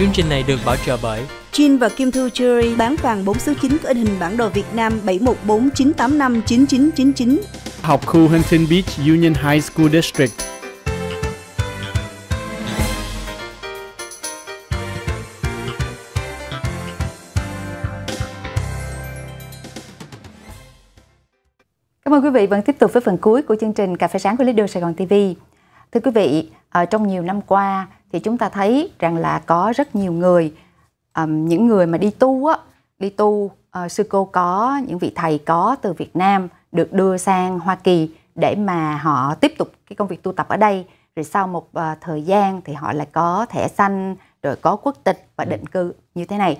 Chương trình này được bảo trợ bởi Jin và Kim Thư Jewelry bán vàng 4 số 9 có in hình bản đồ Việt Nam 7149859999. Học khu Huntington Beach Union High School District. Cảm ơn quý vị vẫn tiếp tục với phần cuối của chương trình Cà phê sáng của Lido Sài Gòn TV. Thưa quý vị, ở trong nhiều năm qua, thì chúng ta thấy rằng là có rất nhiều người um, những người mà đi tu á đi tu uh, sư cô có những vị thầy có từ Việt Nam được đưa sang Hoa Kỳ để mà họ tiếp tục cái công việc tu tập ở đây rồi sau một uh, thời gian thì họ lại có thẻ xanh rồi có quốc tịch và định cư như thế này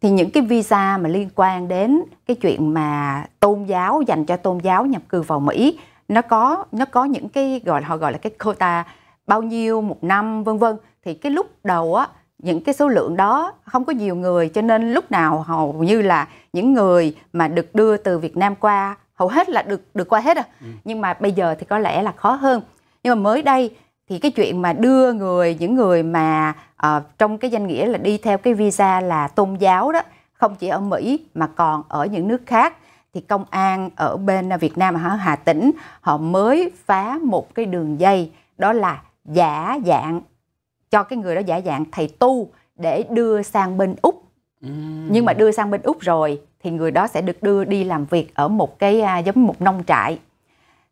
thì những cái visa mà liên quan đến cái chuyện mà tôn giáo dành cho tôn giáo nhập cư vào Mỹ nó có nó có những cái gọi họ gọi là cái quota bao nhiêu một năm vân vân thì cái lúc đầu á những cái số lượng đó không có nhiều người cho nên lúc nào hầu như là những người mà được đưa từ Việt Nam qua hầu hết là được được qua hết à. Ừ. Nhưng mà bây giờ thì có lẽ là khó hơn. Nhưng mà mới đây thì cái chuyện mà đưa người những người mà uh, trong cái danh nghĩa là đi theo cái visa là tôn giáo đó không chỉ ở Mỹ mà còn ở những nước khác thì công an ở bên Việt Nam ở Hà Tĩnh họ mới phá một cái đường dây đó là giả dạng cho cái người đó giả dạng thầy tu để đưa sang bên úc ừ. nhưng mà đưa sang bên úc rồi thì người đó sẽ được đưa đi làm việc ở một cái à, giống một nông trại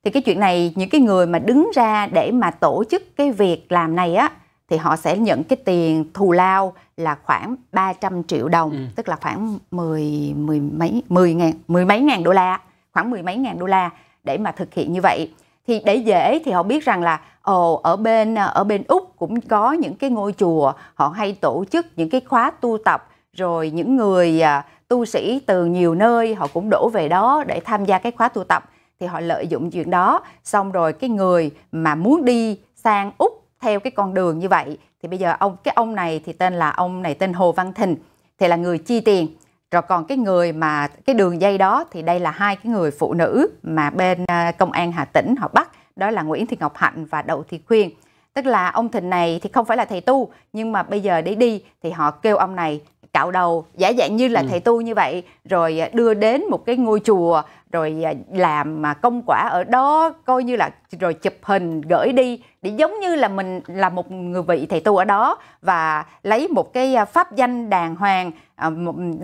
thì cái chuyện này những cái người mà đứng ra để mà tổ chức cái việc làm này á thì họ sẽ nhận cái tiền thù lao là khoảng 300 triệu đồng, ừ. tức là khoảng 10 mười mấy 10 ngàn, mười mấy ngàn đô la, khoảng mười mấy ngàn đô la để mà thực hiện như vậy thì để dễ thì họ biết rằng là ồ ở bên ờ, ở bên úc cũng có những cái ngôi chùa họ hay tổ chức những cái khóa tu tập rồi những người à, tu sĩ từ nhiều nơi họ cũng đổ về đó để tham gia cái khóa tu tập thì họ lợi dụng chuyện đó xong rồi cái người mà muốn đi sang úc theo cái con đường như vậy thì bây giờ ông cái ông này thì tên là ông này tên hồ văn thình thì là người chi tiền rồi còn cái người mà cái đường dây đó thì đây là hai cái người phụ nữ mà bên à, công an Hà Tĩnh họ bắt đó là Nguyễn Thị Ngọc Hạnh và Đậu Thị Khuyên tức là ông Thịnh này thì không phải là thầy tu nhưng mà bây giờ để đi thì họ kêu ông này cạo đầu giả dạng như là ừ. thầy tu như vậy rồi à, đưa đến một cái ngôi chùa rồi à, làm mà công quả ở đó coi như là rồi chụp hình gửi đi để giống như là mình là một người vị thầy tu ở đó và lấy một cái à, pháp danh đàng hoàng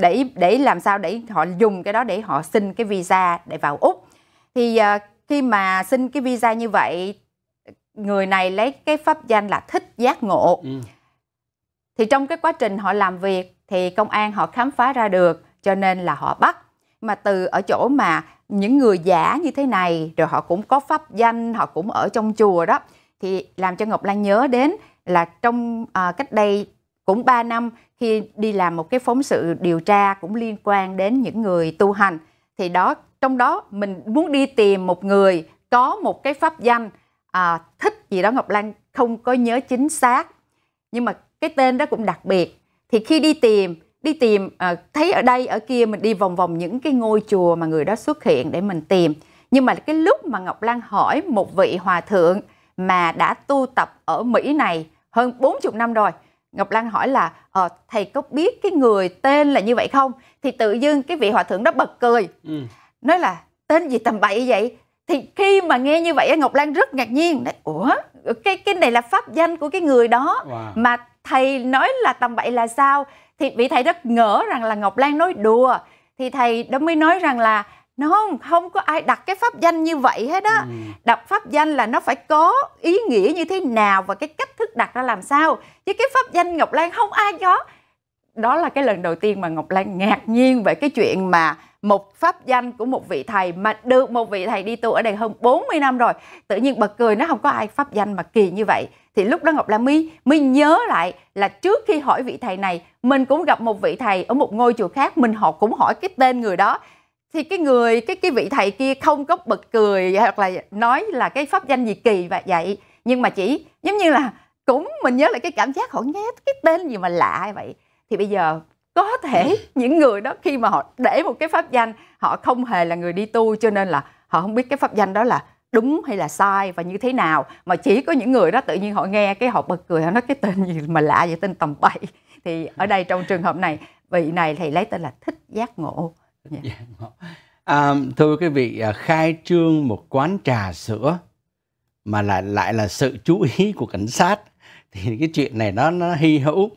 để để làm sao để họ dùng cái đó để họ xin cái visa để vào úc thì khi mà xin cái visa như vậy người này lấy cái pháp danh là thích giác ngộ ừ. thì trong cái quá trình họ làm việc thì công an họ khám phá ra được cho nên là họ bắt mà từ ở chỗ mà những người giả như thế này rồi họ cũng có pháp danh họ cũng ở trong chùa đó thì làm cho Ngọc Lan nhớ đến là trong à, cách đây cũng 3 năm khi đi làm một cái phóng sự điều tra cũng liên quan đến những người tu hành thì đó trong đó mình muốn đi tìm một người có một cái pháp danh à, thích gì đó Ngọc Lan không có nhớ chính xác nhưng mà cái tên đó cũng đặc biệt thì khi đi tìm đi tìm à, thấy ở đây ở kia mình đi vòng vòng những cái ngôi chùa mà người đó xuất hiện để mình tìm nhưng mà cái lúc mà Ngọc Lan hỏi một vị hòa thượng mà đã tu tập ở Mỹ này hơn 40 năm rồi Ngọc Lan hỏi là ờ, thầy có biết cái người tên là như vậy không thì tự dưng cái vị hòa thượng đó bật cười ừ. nói là tên gì tầm bậy vậy thì khi mà nghe như vậy Ngọc Lan rất ngạc nhiên nói, ủa cái cái này là pháp danh của cái người đó wow. mà thầy nói là tầm bậy là sao thì vị thầy rất ngỡ rằng là ngọc lan nói đùa thì thầy đó mới nói rằng là nó không không có ai đặt cái pháp danh như vậy hết á ừ. đặt pháp danh là nó phải có ý nghĩa như thế nào và cái cách thức đặt ra làm sao chứ cái pháp danh ngọc lan không ai có đó là cái lần đầu tiên mà ngọc lan ngạc nhiên về cái chuyện mà một pháp danh của một vị thầy mà được một vị thầy đi tu ở đây hơn 40 năm rồi tự nhiên bật cười nó không có ai pháp danh mà kỳ như vậy thì lúc đó Ngọc Lan mới mới nhớ lại là trước khi hỏi vị thầy này mình cũng gặp một vị thầy ở một ngôi chùa khác mình họ cũng hỏi cái tên người đó thì cái người cái cái vị thầy kia không có bật cười hoặc là nói là cái pháp danh gì kỳ và vậy nhưng mà chỉ giống như là cũng mình nhớ lại cái cảm giác họ nghe cái tên gì mà lạ vậy thì bây giờ có thể ừ. những người đó khi mà họ để một cái pháp danh họ không hề là người đi tu cho nên là họ không biết cái pháp danh đó là đúng hay là sai và như thế nào mà chỉ có những người đó tự nhiên họ nghe cái họ bật cười họ nói cái tên gì mà lạ vậy tên tầm bậy thì ở đây trong trường hợp này vị này thì lấy tên là thích giác ngộ yeah. Dạ. Dạ giác à, thưa quý vị à, khai trương một quán trà sữa mà lại lại là sự chú ý của cảnh sát thì cái chuyện này nó nó hy hữu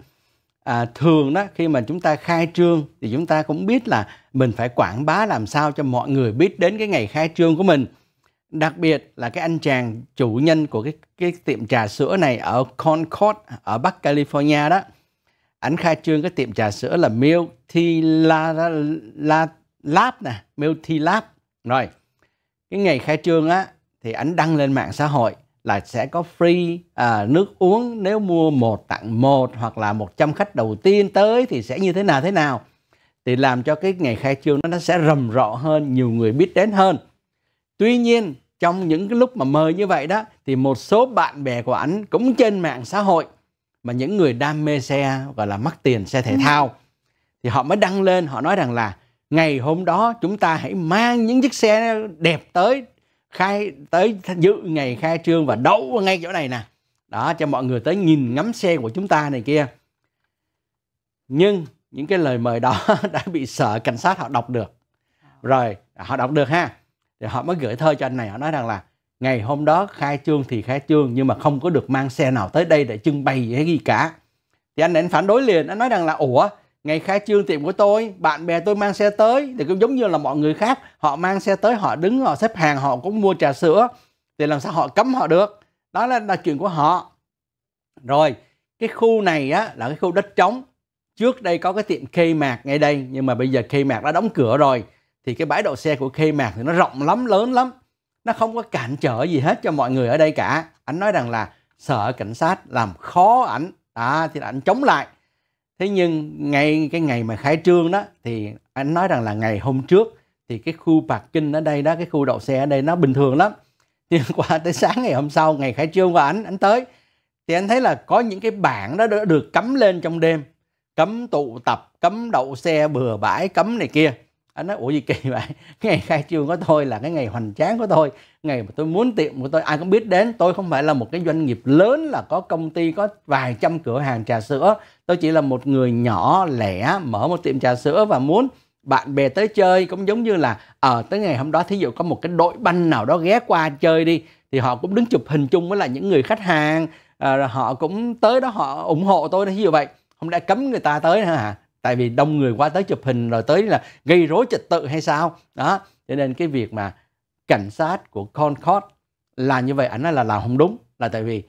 à, thường đó khi mà chúng ta khai trương thì chúng ta cũng biết là mình phải quảng bá làm sao cho mọi người biết đến cái ngày khai trương của mình đặc biệt là cái anh chàng chủ nhân của cái cái tiệm trà sữa này ở Concord ở Bắc California đó ảnh khai trương cái tiệm trà sữa là Milk Tea La, La, La Lab nè Milk Tea Lab rồi cái ngày khai trương á thì ảnh đăng lên mạng xã hội là sẽ có free à, nước uống nếu mua một tặng một hoặc là 100 khách đầu tiên tới thì sẽ như thế nào thế nào thì làm cho cái ngày khai trương nó, sẽ rầm rộ hơn nhiều người biết đến hơn tuy nhiên trong những cái lúc mà mời như vậy đó thì một số bạn bè của ảnh cũng trên mạng xã hội mà những người đam mê xe gọi là mắc tiền xe thể ừ. thao thì họ mới đăng lên họ nói rằng là ngày hôm đó chúng ta hãy mang những chiếc xe đẹp tới khai tới dự ngày khai trương và đấu ngay chỗ này nè đó cho mọi người tới nhìn ngắm xe của chúng ta này kia nhưng những cái lời mời đó đã bị sợ cảnh sát họ đọc được rồi họ đọc được ha thì họ mới gửi thơ cho anh này họ nói rằng là ngày hôm đó khai trương thì khai trương nhưng mà không có được mang xe nào tới đây để trưng bày gì hết gì cả thì anh này anh phản đối liền anh nói rằng là ủa ngày khai trương tiệm của tôi bạn bè tôi mang xe tới thì cũng giống như là mọi người khác họ mang xe tới họ đứng họ xếp hàng họ cũng mua trà sữa thì làm sao họ cấm họ được đó là, là chuyện của họ rồi cái khu này á là cái khu đất trống trước đây có cái tiệm K mạc ngay đây nhưng mà bây giờ K mạc đã đóng cửa rồi thì cái bãi đậu xe của K mạc thì nó rộng lắm lớn lắm nó không có cản trở gì hết cho mọi người ở đây cả anh nói rằng là sợ cảnh sát làm khó ảnh à, thì là ảnh chống lại thế nhưng ngay cái ngày mà khai trương đó thì anh nói rằng là ngày hôm trước thì cái khu bạc kinh ở đây đó cái khu đậu xe ở đây nó bình thường lắm nhưng qua tới sáng ngày hôm sau ngày khai trương của anh anh tới thì anh thấy là có những cái bảng đó đã được cấm lên trong đêm cấm tụ tập cấm đậu xe bừa bãi cấm này kia anh nói ủa gì kỳ vậy cái ngày khai trương của tôi là cái ngày hoành tráng của tôi ngày mà tôi muốn tiệm của tôi ai cũng biết đến tôi không phải là một cái doanh nghiệp lớn là có công ty có vài trăm cửa hàng trà sữa tôi chỉ là một người nhỏ lẻ mở một tiệm trà sữa và muốn bạn bè tới chơi cũng giống như là ở ờ, à, tới ngày hôm đó thí dụ có một cái đội banh nào đó ghé qua chơi đi thì họ cũng đứng chụp hình chung với là những người khách hàng à, họ cũng tới đó họ ủng hộ tôi thí dụ vậy không đã cấm người ta tới nữa hả tại vì đông người qua tới chụp hình rồi tới là gây rối trật tự hay sao đó cho nên cái việc mà cảnh sát của Concord là như vậy ảnh nói là làm không đúng là tại vì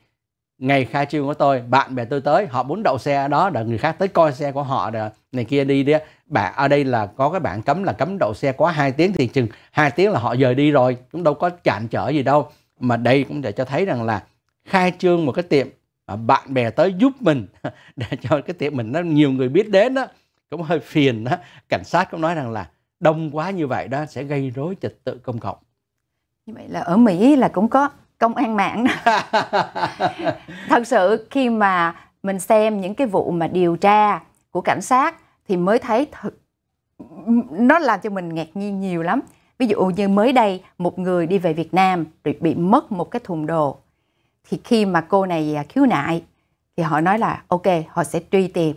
ngày khai trương của tôi bạn bè tôi tới họ muốn đậu xe ở đó đợi người khác tới coi xe của họ rồi này kia đi đi bạn ở đây là có cái bạn cấm là cấm đậu xe quá 2 tiếng thì chừng 2 tiếng là họ rời đi rồi chúng đâu có cản trở gì đâu mà đây cũng để cho thấy rằng là khai trương một cái tiệm bạn bè tới giúp mình để cho cái tiệm mình nó nhiều người biết đến đó cũng hơi phiền đó cảnh sát cũng nói rằng là đông quá như vậy đó sẽ gây rối trật tự công cộng như vậy là ở Mỹ là cũng có công an mạng thật sự khi mà mình xem những cái vụ mà điều tra của cảnh sát thì mới thấy thật nó làm cho mình ngạc nhiên nhiều lắm ví dụ như mới đây một người đi về Việt Nam rồi bị mất một cái thùng đồ thì khi mà cô này à, khiếu nại thì họ nói là ok họ sẽ truy tìm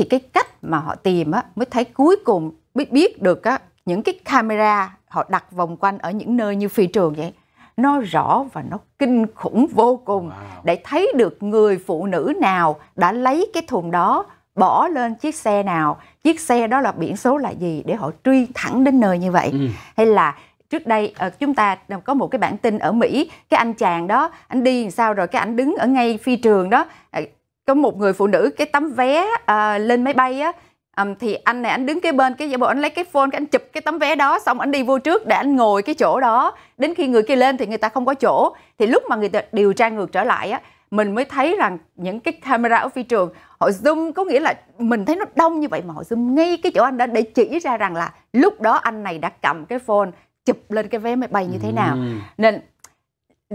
thì cái cách mà họ tìm á, mới thấy cuối cùng biết biết được á, những cái camera họ đặt vòng quanh ở những nơi như phi trường vậy nó rõ và nó kinh khủng vô cùng wow. để thấy được người phụ nữ nào đã lấy cái thùng đó bỏ lên chiếc xe nào chiếc xe đó là biển số là gì để họ truy thẳng đến nơi như vậy ừ. hay là trước đây ờ, chúng ta có một cái bản tin ở Mỹ cái anh chàng đó anh đi làm sao rồi cái anh đứng ở ngay phi trường đó ờ, có một người phụ nữ cái tấm vé à, lên máy bay á um, thì anh này anh đứng kế bên cái giả bộ anh lấy cái phone cái anh chụp cái tấm vé đó xong anh đi vô trước để anh ngồi cái chỗ đó đến khi người kia lên thì người ta không có chỗ thì lúc mà người ta điều tra ngược trở lại á mình mới thấy rằng những cái camera ở phi trường họ zoom có nghĩa là mình thấy nó đông như vậy mà họ zoom ngay cái chỗ anh đó để chỉ ra rằng là lúc đó anh này đã cầm cái phone chụp lên cái vé máy bay như thế nào nên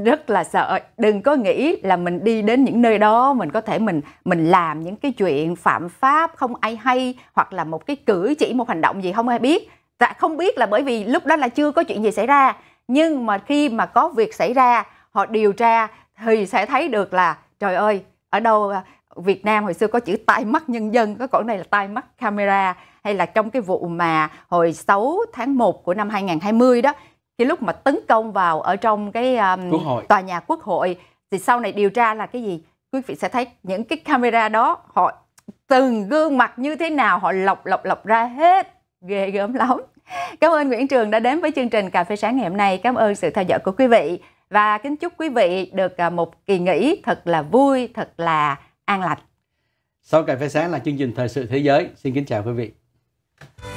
rất là sợ đừng có nghĩ là mình đi đến những nơi đó mình có thể mình mình làm những cái chuyện phạm pháp không ai hay hoặc là một cái cử chỉ một hành động gì không ai biết tại dạ, không biết là bởi vì lúc đó là chưa có chuyện gì xảy ra nhưng mà khi mà có việc xảy ra họ điều tra thì sẽ thấy được là trời ơi ở đâu à, Việt Nam hồi xưa có chữ tai mắt nhân dân có còn này là tai mắt camera hay là trong cái vụ mà hồi 6 tháng 1 của năm 2020 đó cái lúc mà tấn công vào ở trong cái um, quốc hội. tòa nhà quốc hội thì sau này điều tra là cái gì quý vị sẽ thấy những cái camera đó họ từng gương mặt như thế nào họ lọc lọc lọc ra hết ghê gớm lắm cảm ơn nguyễn trường đã đến với chương trình cà phê sáng ngày hôm nay cảm ơn sự theo dõi của quý vị và kính chúc quý vị được à, một kỳ nghỉ thật là vui thật là an lành sau cà phê sáng là chương trình thời sự thế giới xin kính chào quý vị